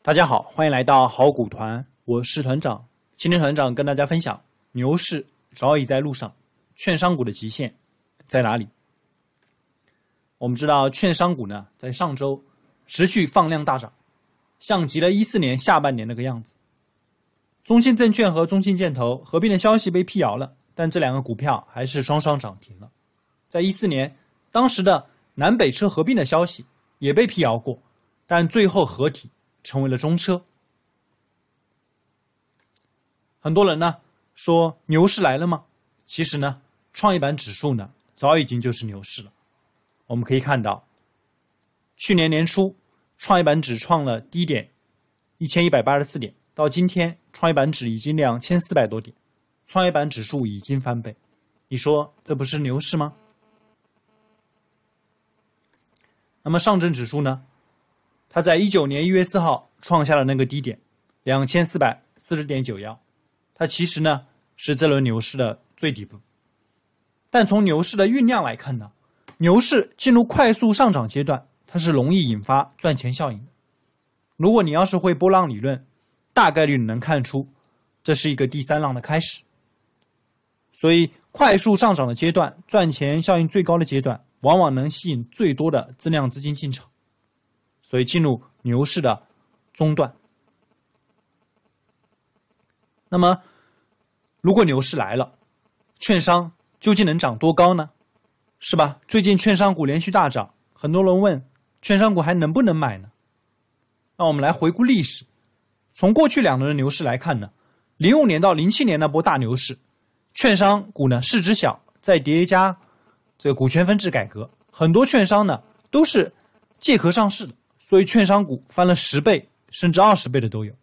大家好，欢迎来到好股团，我是团长。今天团长跟大家分享，牛市早已在路上，券商股的极限在哪里？我们知道券商股呢，在上周持续放量大涨，像极了14年下半年那个样子。中信证券和中信建投合并的消息被辟谣了，但这两个股票还是双双涨停了。在14年，当时的南北车合并的消息也被辟谣过，但最后合体。成为了中车，很多人呢说牛市来了吗？其实呢，创业板指数呢早已经就是牛市了。我们可以看到，去年年初创业板指创了低点一千一百八十四点，到今天创业板指已经两千四百多点，创业板指数已经翻倍，你说这不是牛市吗？那么上证指数呢？它在一九年一月四号创下了那个低点，两千四百四十点九幺，它其实呢是这轮牛市的最底部。但从牛市的酝酿来看呢，牛市进入快速上涨阶段，它是容易引发赚钱效应的。如果你要是会波浪理论，大概率能看出这是一个第三浪的开始。所以，快速上涨的阶段，赚钱效应最高的阶段，往往能吸引最多的增量资金进场。所以进入牛市的中段。那么，如果牛市来了，券商究竟能涨多高呢？是吧？最近券商股连续大涨，很多人问券商股还能不能买呢？那我们来回顾历史，从过去两轮的牛市来看呢，零五年到零七年那波大牛市，券商股呢市值小，再叠加这个股权分置改革，很多券商呢都是借壳上市的。所以券商股翻了十倍，甚至二十倍的都有。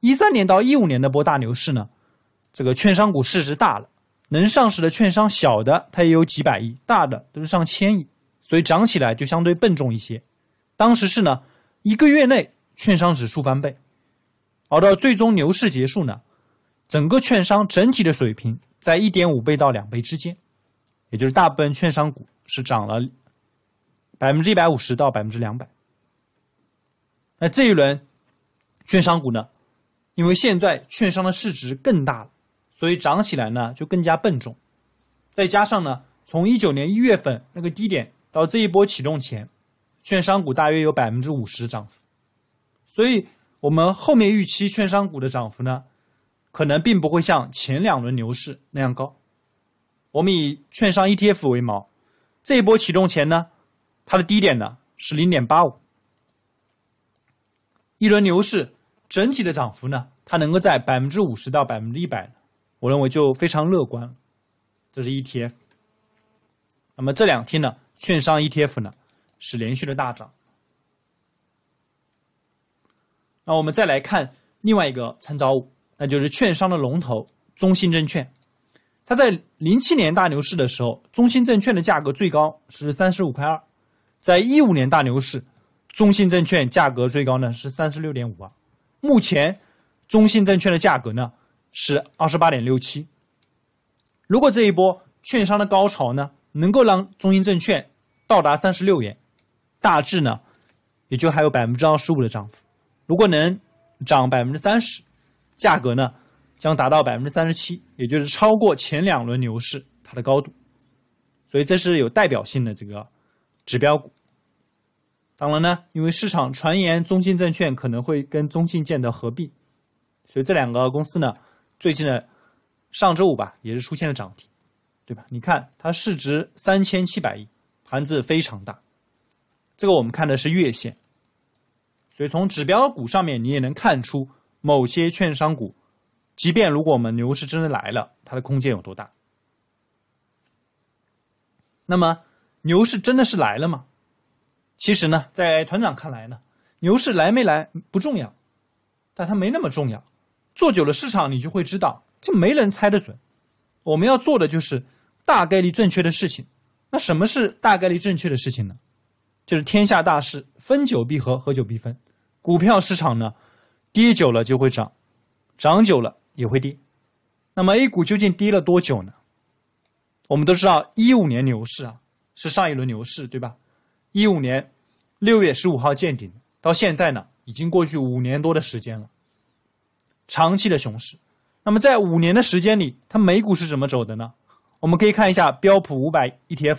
一三年到一五年那波大牛市呢，这个券商股市值大了，能上市的券商小的它也有几百亿，大的都是上千亿，所以涨起来就相对笨重一些。当时是呢，一个月内券商指数翻倍，熬到最终牛市结束呢，整个券商整体的水平在一点五倍到两倍之间，也就是大部分券商股是涨了。百分之一百五十到百分之两百，那这一轮券商股呢？因为现在券商的市值更大了，所以涨起来呢就更加笨重。再加上呢，从一九年一月份那个低点到这一波启动前，券商股大约有百分之五十涨幅，所以我们后面预期券商股的涨幅呢，可能并不会像前两轮牛市那样高。我们以券商 ETF 为锚，这一波启动前呢？它的低点呢是零点八五，一轮牛市整体的涨幅呢，它能够在百分之五十到百分之一百，我认为就非常乐观。这是 ETF。那么这两天呢，券商 ETF 呢是连续的大涨。那我们再来看另外一个参照物，那就是券商的龙头中信证券。它在零七年大牛市的时候，中信证券的价格最高是三十五块二。在一五年大牛市，中信证券价格最高呢是三十六点五二，目前，中信证券的价格呢是二十八点六七。如果这一波券商的高潮呢能够让中信证券到达三十六元，大致呢也就还有百分之二十五的涨幅。如果能涨百分之三十，价格呢将达到百分之三十七，也就是超过前两轮牛市它的高度。所以这是有代表性的这个。指标股，当然呢，因为市场传言中信证券可能会跟中信建德合并，所以这两个公司呢，最近的上周五吧，也是出现了涨停，对吧？你看它市值三千七百亿，盘子非常大，这个我们看的是月线，所以从指标股上面你也能看出，某些券商股，即便如果我们牛市真的来了，它的空间有多大？那么。牛市真的是来了吗？其实呢，在团长看来呢，牛市来没来不重要，但它没那么重要。做久了市场，你就会知道，就没人猜得准。我们要做的就是大概率正确的事情。那什么是大概率正确的事情呢？就是天下大势分久必合，合久必分。股票市场呢，跌久了就会涨，涨久了也会跌。那么 A 股究竟跌了多久呢？我们都知道，一五年牛市啊。是上一轮牛市对吧？一五年六月十五号见顶，到现在呢，已经过去五年多的时间了，长期的熊市。那么在五年的时间里，它美股是怎么走的呢？我们可以看一下标普五百 ETF，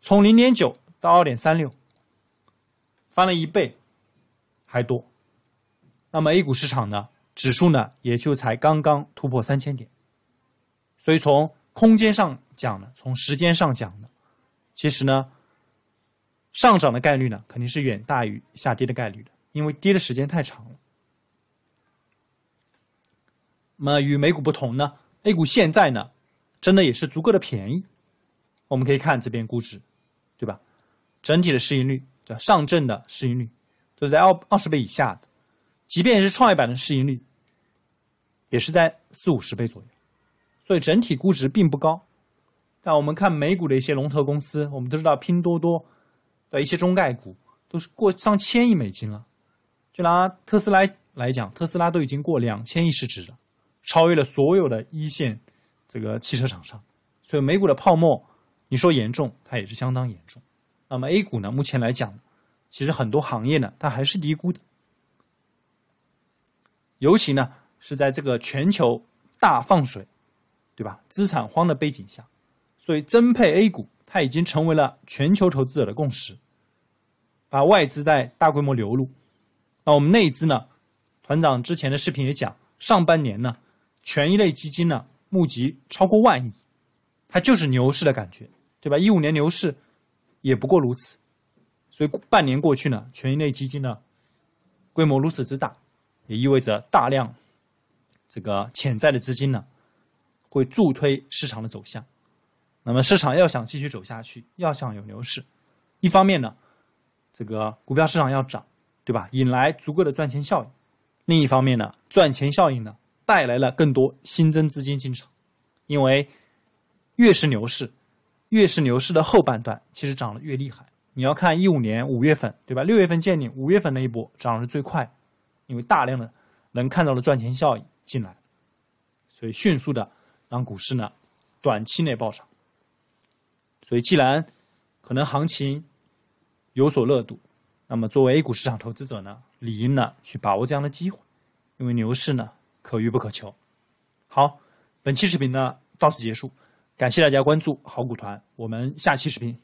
从零点九到二点三六，翻了一倍还多。那么 A 股市场呢，指数呢也就才刚刚突破三千点，所以从空间上讲呢，从时间上讲呢。其实呢，上涨的概率呢肯定是远大于下跌的概率的，因为跌的时间太长了。那么与美股不同呢，A 股现在呢真的也是足够的便宜。我们可以看这边估值，对吧？整体的市盈率，上证的市盈率都在二二十倍以下的，即便是创业板的市盈率也是在四五十倍左右，所以整体估值并不高。但我们看美股的一些龙头公司，我们都知道拼多多的一些中概股都是过上千亿美金了。就拿特斯拉来讲，特斯拉都已经过两千亿市值了，超越了所有的一线这个汽车厂商。所以美股的泡沫，你说严重，它也是相当严重。那么 A 股呢，目前来讲，其实很多行业呢，它还是低估的，尤其呢是在这个全球大放水，对吧？资产荒的背景下。所以增配 A 股，它已经成为了全球投资者的共识。把外资在大规模流入。那我们内资呢？团长之前的视频也讲，上半年呢，权益类基金呢募集超过万亿，它就是牛市的感觉，对吧？一五年牛市也不过如此。所以半年过去呢，权益类基金呢规模如此之大，也意味着大量这个潜在的资金呢会助推市场的走向。那么市场要想继续走下去，要想有牛市，一方面呢，这个股票市场要涨，对吧？引来足够的赚钱效应。另一方面呢，赚钱效应呢带来了更多新增资金进场，因为越是牛市，越是牛市的后半段，其实涨得越厉害。你要看一五年五月份，对吧？六月份见顶，五月份那一波涨得最快，因为大量的能看到的赚钱效应进来，所以迅速的让股市呢短期内暴涨。所以，既然可能行情有所热度，那么作为 A 股市场投资者呢，理应呢去把握这样的机会，因为牛市呢可遇不可求。好，本期视频呢到此结束，感谢大家关注好股团，我们下期视频。